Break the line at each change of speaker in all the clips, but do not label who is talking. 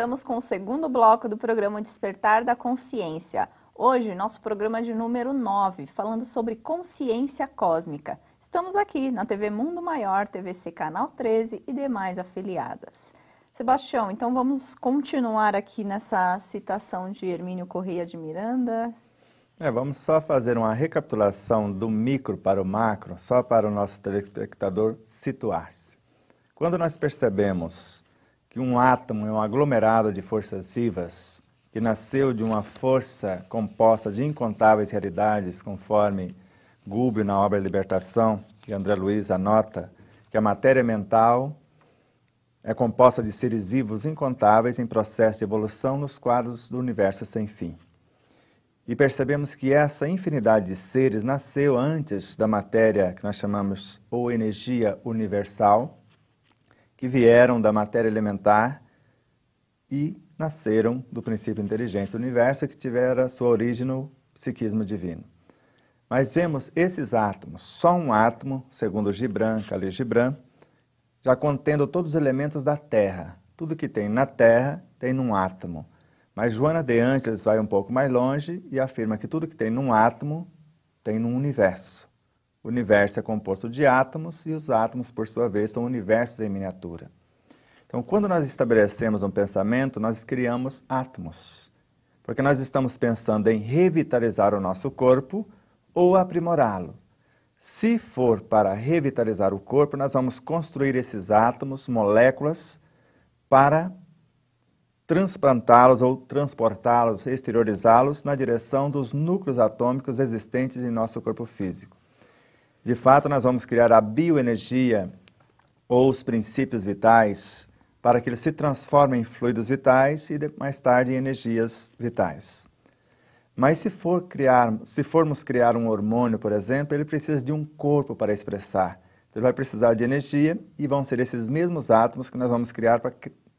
Estamos com o segundo bloco do programa Despertar da Consciência. Hoje, nosso programa de número 9, falando sobre consciência cósmica. Estamos aqui na TV Mundo Maior, TVC Canal 13 e demais afiliadas. Sebastião, então vamos continuar aqui nessa citação de Hermínio Correia de Miranda.
É, vamos só fazer uma recapitulação do micro para o macro, só para o nosso telespectador situar-se. Quando nós percebemos que um átomo é um aglomerado de forças vivas que nasceu de uma força composta de incontáveis realidades, conforme Gubbio na obra Libertação, que André Luiz anota que a matéria mental é composta de seres vivos incontáveis em processo de evolução nos quadros do universo sem fim. E percebemos que essa infinidade de seres nasceu antes da matéria que nós chamamos ou energia universal, que vieram da matéria elementar e nasceram do princípio inteligente do universo que tivera sua origem no psiquismo divino. Mas vemos esses átomos, só um átomo, segundo Gibran, Khalil Gibran, já contendo todos os elementos da Terra. Tudo que tem na Terra tem num átomo. Mas Joana de Angeles vai um pouco mais longe e afirma que tudo que tem num átomo tem num universo. O universo é composto de átomos e os átomos, por sua vez, são universos em miniatura. Então, quando nós estabelecemos um pensamento, nós criamos átomos. Porque nós estamos pensando em revitalizar o nosso corpo ou aprimorá-lo. Se for para revitalizar o corpo, nós vamos construir esses átomos, moléculas, para transplantá-los ou transportá-los, exteriorizá-los na direção dos núcleos atômicos existentes em nosso corpo físico. De fato, nós vamos criar a bioenergia ou os princípios vitais para que eles se transformem em fluidos vitais e mais tarde em energias vitais. Mas se, for criar, se formos criar um hormônio, por exemplo, ele precisa de um corpo para expressar. Então, ele vai precisar de energia e vão ser esses mesmos átomos que nós vamos criar para,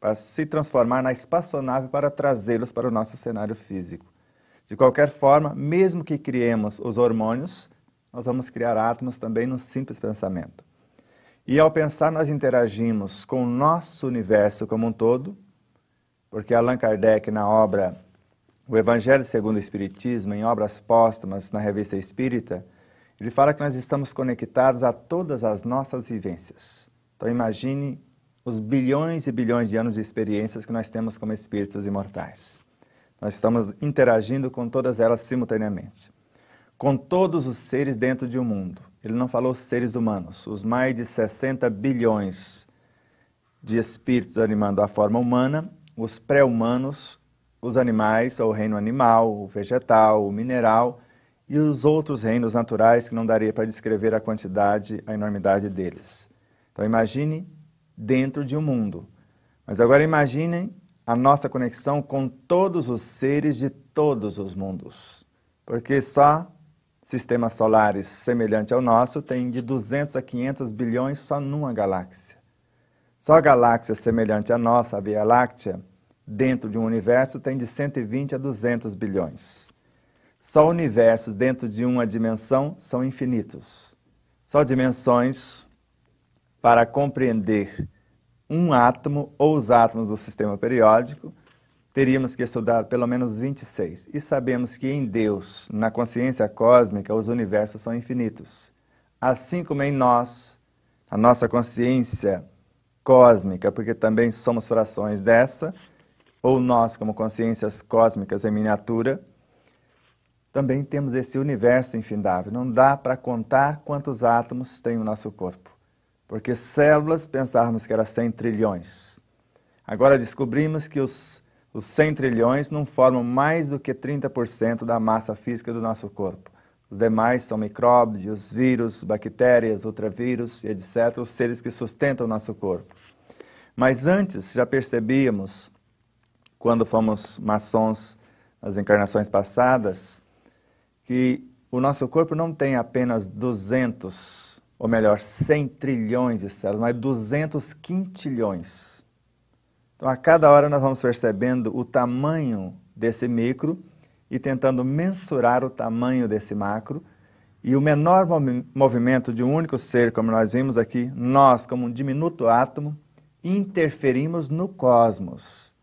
para se transformar na espaçonave para trazê-los para o nosso cenário físico. De qualquer forma, mesmo que criemos os hormônios, nós vamos criar átomos também no simples pensamento. E ao pensar, nós interagimos com o nosso universo como um todo, porque Allan Kardec, na obra O Evangelho segundo o Espiritismo, em obras póstumas, na revista Espírita, ele fala que nós estamos conectados a todas as nossas vivências. Então imagine os bilhões e bilhões de anos de experiências que nós temos como espíritos imortais. Nós estamos interagindo com todas elas simultaneamente com todos os seres dentro de um mundo. Ele não falou seres humanos, os mais de 60 bilhões de espíritos animando a forma humana, os pré-humanos, os animais, ou o reino animal, o vegetal, o mineral e os outros reinos naturais que não daria para descrever a quantidade, a enormidade deles. Então imagine dentro de um mundo. Mas agora imaginem a nossa conexão com todos os seres de todos os mundos. Porque só sistemas solares semelhante ao nosso tem de 200 a 500 bilhões só numa galáxia. Só galáxia semelhante à nossa, a Via Láctea, dentro de um universo tem de 120 a 200 bilhões. Só universos dentro de uma dimensão são infinitos. Só dimensões para compreender um átomo ou os átomos do sistema periódico teríamos que estudar pelo menos 26. E sabemos que em Deus, na consciência cósmica, os universos são infinitos. Assim como em nós, a nossa consciência cósmica, porque também somos frações dessa, ou nós, como consciências cósmicas em miniatura, também temos esse universo infindável. Não dá para contar quantos átomos tem o nosso corpo. Porque células, pensávamos que eram 100 trilhões. Agora descobrimos que os os 100 trilhões não formam mais do que 30% da massa física do nosso corpo. Os demais são micróbios, vírus, bactérias, ultravírus, etc., os seres que sustentam o nosso corpo. Mas antes já percebíamos, quando fomos maçons nas encarnações passadas, que o nosso corpo não tem apenas 200, ou melhor, 100 trilhões de células, mas 200 quintilhões então, a cada hora nós vamos percebendo o tamanho desse micro e tentando mensurar o tamanho desse macro. E o menor movimento de um único ser, como nós vimos aqui, nós, como um diminuto átomo, interferimos no cosmos.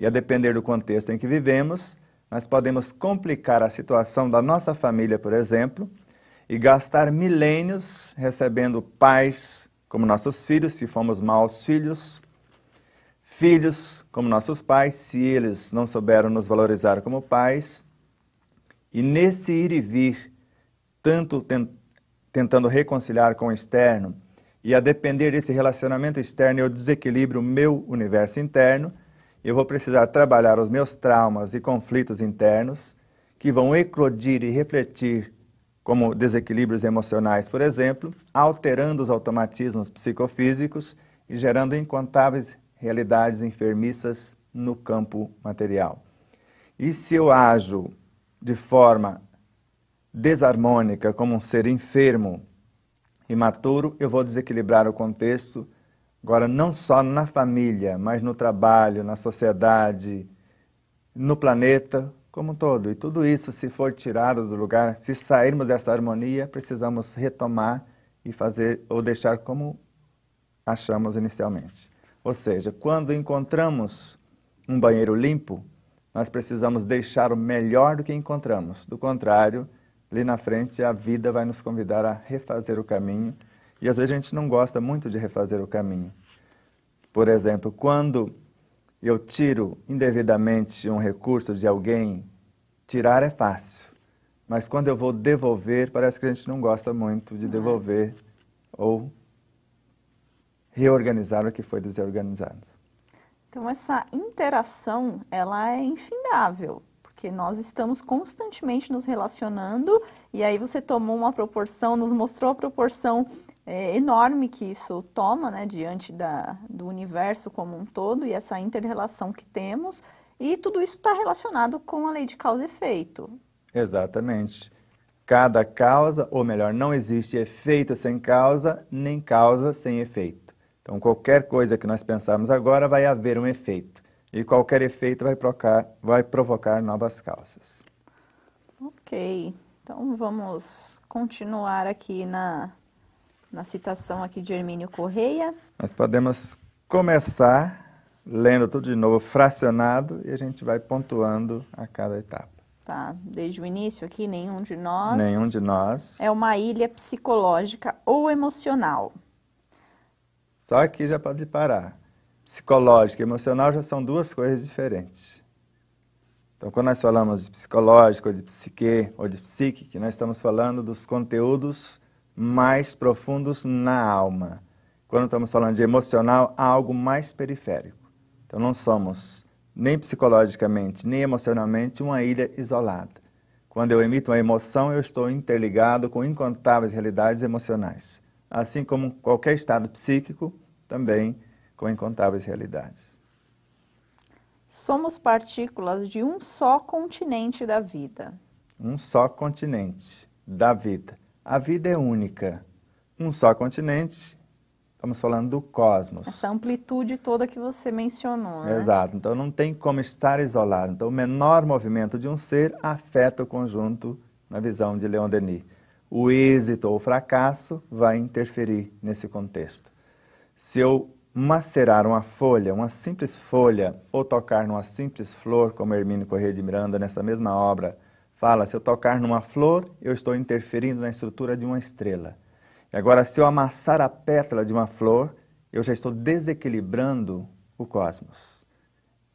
E a depender do contexto em que vivemos, nós podemos complicar a situação da nossa família, por exemplo, e gastar milênios recebendo pais como nossos filhos, se formos maus filhos, filhos como nossos pais, se eles não souberam nos valorizar como pais. E nesse ir e vir, tanto tentando reconciliar com o externo, e a depender desse relacionamento externo eu desequilibro o meu universo interno, eu vou precisar trabalhar os meus traumas e conflitos internos, que vão eclodir e refletir como desequilíbrios emocionais, por exemplo, alterando os automatismos psicofísicos e gerando incontáveis realidades enfermiças no campo material. E se eu ajo de forma desarmônica, como um ser enfermo, imaturo, eu vou desequilibrar o contexto, agora não só na família, mas no trabalho, na sociedade, no planeta como um todo. E tudo isso, se for tirado do lugar, se sairmos dessa harmonia, precisamos retomar e fazer ou deixar como achamos inicialmente. Ou seja, quando encontramos um banheiro limpo, nós precisamos deixar o melhor do que encontramos. Do contrário, ali na frente a vida vai nos convidar a refazer o caminho e às vezes a gente não gosta muito de refazer o caminho. Por exemplo, quando eu tiro indevidamente um recurso de alguém, tirar é fácil. Mas quando eu vou devolver, parece que a gente não gosta muito de é? devolver ou reorganizar o que foi desorganizado.
Então essa interação, ela é infindável, porque nós estamos constantemente nos relacionando e aí você tomou uma proporção, nos mostrou a proporção é, enorme que isso toma, né, diante da, do universo como um todo e essa interrelação que temos e tudo isso está relacionado com a lei de causa e efeito.
Exatamente. Cada causa, ou melhor, não existe efeito sem causa, nem causa sem efeito. Então, qualquer coisa que nós pensarmos agora vai haver um efeito. E qualquer efeito vai provocar, vai provocar novas causas.
Ok. Então, vamos continuar aqui na, na citação aqui de Hermínio Correia.
Nós podemos começar lendo tudo de novo fracionado e a gente vai pontuando a cada etapa.
Tá, desde o início aqui, nenhum de nós. Nenhum de nós. É uma ilha psicológica ou emocional.
Só aqui já pode parar. Psicológico e emocional já são duas coisas diferentes. Então, quando nós falamos de psicológico, ou de psique, ou de psíquico, nós estamos falando dos conteúdos mais profundos na alma. Quando estamos falando de emocional, há algo mais periférico. Então, não somos nem psicologicamente, nem emocionalmente, uma ilha isolada. Quando eu emito uma emoção, eu estou interligado com incontáveis realidades emocionais. Assim como qualquer estado psíquico, também com incontáveis realidades.
Somos partículas de um só continente da vida.
Um só continente da vida. A vida é única. Um só continente, estamos falando do cosmos. Essa
amplitude toda que você mencionou. Né?
Exato. Então não tem como estar isolado. Então o menor movimento de um ser afeta o conjunto na visão de Leon Denis. O êxito ou o fracasso vai interferir nesse contexto. Se eu macerar uma folha, uma simples folha, ou tocar numa simples flor, como Hermínio Corrêa de Miranda, nessa mesma obra, fala, se eu tocar numa flor, eu estou interferindo na estrutura de uma estrela. E agora, se eu amassar a pétala de uma flor, eu já estou desequilibrando o cosmos.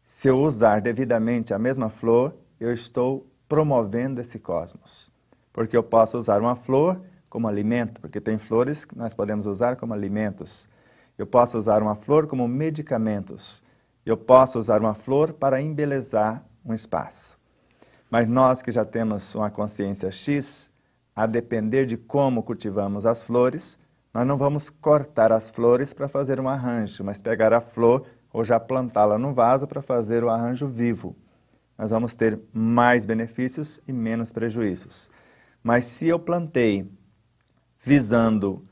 Se eu usar devidamente a mesma flor, eu estou promovendo esse cosmos. Porque eu posso usar uma flor como alimento, porque tem flores que nós podemos usar como alimentos. Eu posso usar uma flor como medicamentos. Eu posso usar uma flor para embelezar um espaço. Mas nós que já temos uma consciência X, a depender de como cultivamos as flores, nós não vamos cortar as flores para fazer um arranjo, mas pegar a flor ou já plantá-la no vaso para fazer o arranjo vivo. Nós vamos ter mais benefícios e menos prejuízos. Mas se eu plantei visando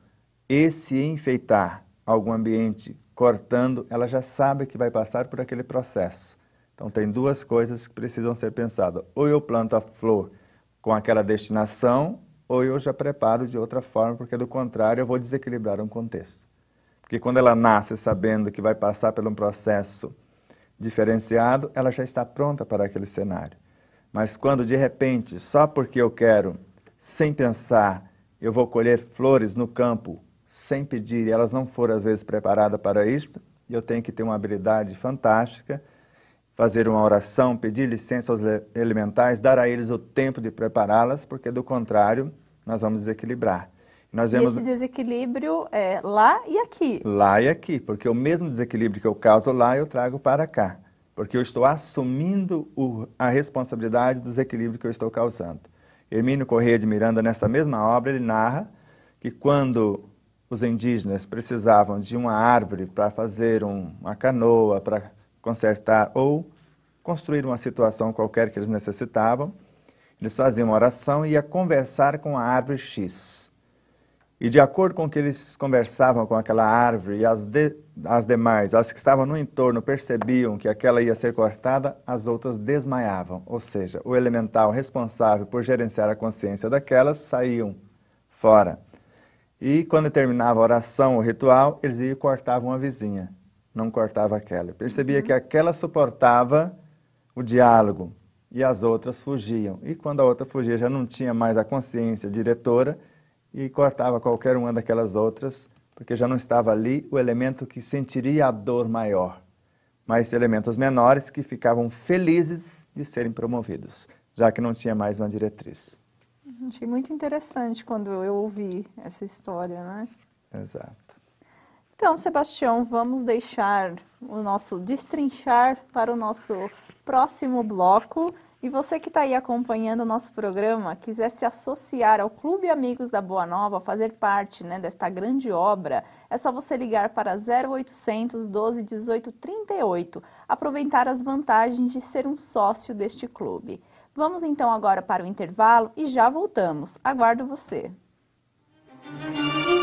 esse enfeitar, algum ambiente cortando, ela já sabe que vai passar por aquele processo. Então, tem duas coisas que precisam ser pensadas. Ou eu planto a flor com aquela destinação, ou eu já preparo de outra forma, porque do contrário eu vou desequilibrar um contexto. Porque quando ela nasce sabendo que vai passar por um processo diferenciado, ela já está pronta para aquele cenário. Mas quando de repente, só porque eu quero, sem pensar, eu vou colher flores no campo sem pedir, e elas não foram às vezes preparadas para isto e eu tenho que ter uma habilidade fantástica, fazer uma oração, pedir licença aos elementais, dar a eles o tempo de prepará-las, porque do contrário nós vamos desequilibrar. Nós vemos... E esse
desequilíbrio é lá e aqui.
Lá e aqui, porque o mesmo desequilíbrio que eu causo lá, eu trago para cá. Porque eu estou assumindo o, a responsabilidade do desequilíbrio que eu estou causando. Hermínio Corrêa de Miranda, nessa mesma obra, ele narra que quando os indígenas precisavam de uma árvore para fazer um, uma canoa, para consertar ou construir uma situação qualquer que eles necessitavam, eles faziam uma oração e ia conversar com a árvore X. E de acordo com o que eles conversavam com aquela árvore e as, de, as demais, as que estavam no entorno percebiam que aquela ia ser cortada, as outras desmaiavam. Ou seja, o elemental responsável por gerenciar a consciência daquelas saíam fora. E quando terminava a oração, o ritual, eles iam e cortavam uma vizinha, não cortava aquela. percebia uhum. que aquela suportava o diálogo e as outras fugiam. E quando a outra fugia, já não tinha mais a consciência diretora e cortava qualquer uma daquelas outras, porque já não estava ali o elemento que sentiria a dor maior, mas elementos menores que ficavam felizes de serem promovidos, já que não tinha mais uma diretriz. Achei
muito interessante quando eu ouvi essa história, né? Exato. Então, Sebastião, vamos deixar o nosso destrinchar para o nosso próximo bloco. E você que está aí acompanhando o nosso programa, quiser se associar ao Clube Amigos da Boa Nova, fazer parte né, desta grande obra, é só você ligar para 0800 12 18 38, aproveitar as vantagens de ser um sócio deste clube. Vamos então agora para o intervalo e já voltamos. Aguardo você.
Música